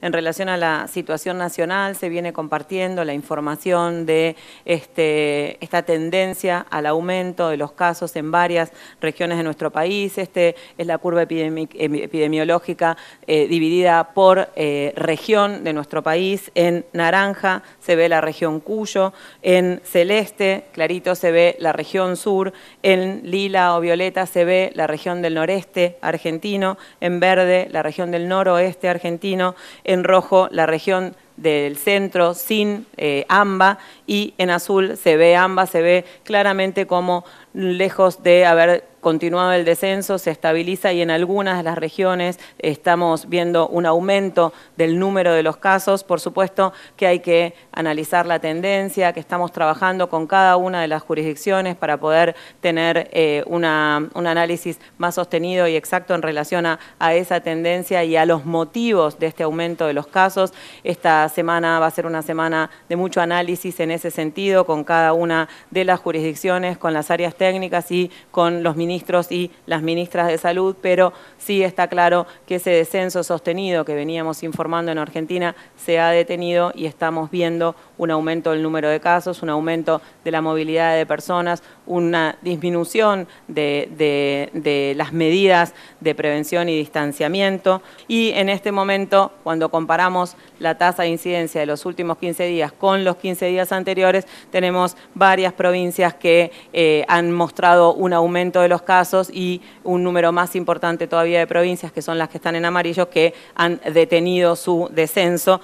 en relación a la situación nacional, se viene compartiendo la información de este, esta tendencia al aumento de los casos en varias regiones de nuestro país. Este es la curva epidemiológica eh, dividida por eh, región de nuestro país. En naranja se ve la región Cuyo, en celeste, clarito, se ve la región sur, en lila o violeta se ve la región del noreste argentino, en verde la región del noroeste argentino, en rojo la región del centro sin eh, AMBA y en azul se ve AMBA, se ve claramente como lejos de haber continuado el descenso, se estabiliza y en algunas de las regiones estamos viendo un aumento del número de los casos. Por supuesto que hay que analizar la tendencia, que estamos trabajando con cada una de las jurisdicciones para poder tener eh, un análisis más sostenido y exacto en relación a, a esa tendencia y a los motivos de este aumento de los casos. Esta semana va a ser una semana de mucho análisis en ese sentido con cada una de las jurisdicciones, con las áreas técnicas y con los ministerios ministros y las ministras de salud, pero sí está claro que ese descenso sostenido que veníamos informando en Argentina se ha detenido y estamos viendo un aumento del número de casos, un aumento de la movilidad de personas, una disminución de, las medidas de prevención y distanciamiento. Y en este momento, cuando comparamos la tasa de incidencia de los últimos 15 días con los 15 días anteriores, tenemos varias provincias que eh, han mostrado un aumento de los casos y un número más importante todavía de provincias, que son las que están en amarillo, que han detenido su descenso.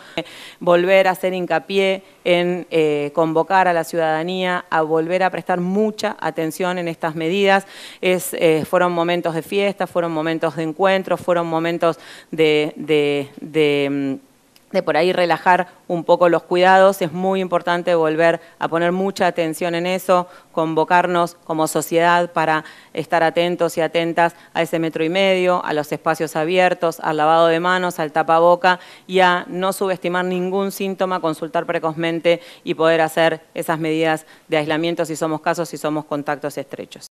Volver a hacer hincapié en eh, convocar a la ciudadanía a volver a prestar mucha atención en estas medidas. Eh, fueron momentos de fiesta, fueron momentos de encuentros, fueron momentos de mm, de por ahí relajar un poco los cuidados, es muy importante volver a poner mucha atención en eso, convocarnos como sociedad para estar atentos y atentas a ese metro y medio, a los espacios abiertos, al lavado de manos, al tapaboca y a no subestimar ningún síntoma, consultar precozmente y poder hacer esas medidas de aislamiento si somos casos, si somos contactos estrechos.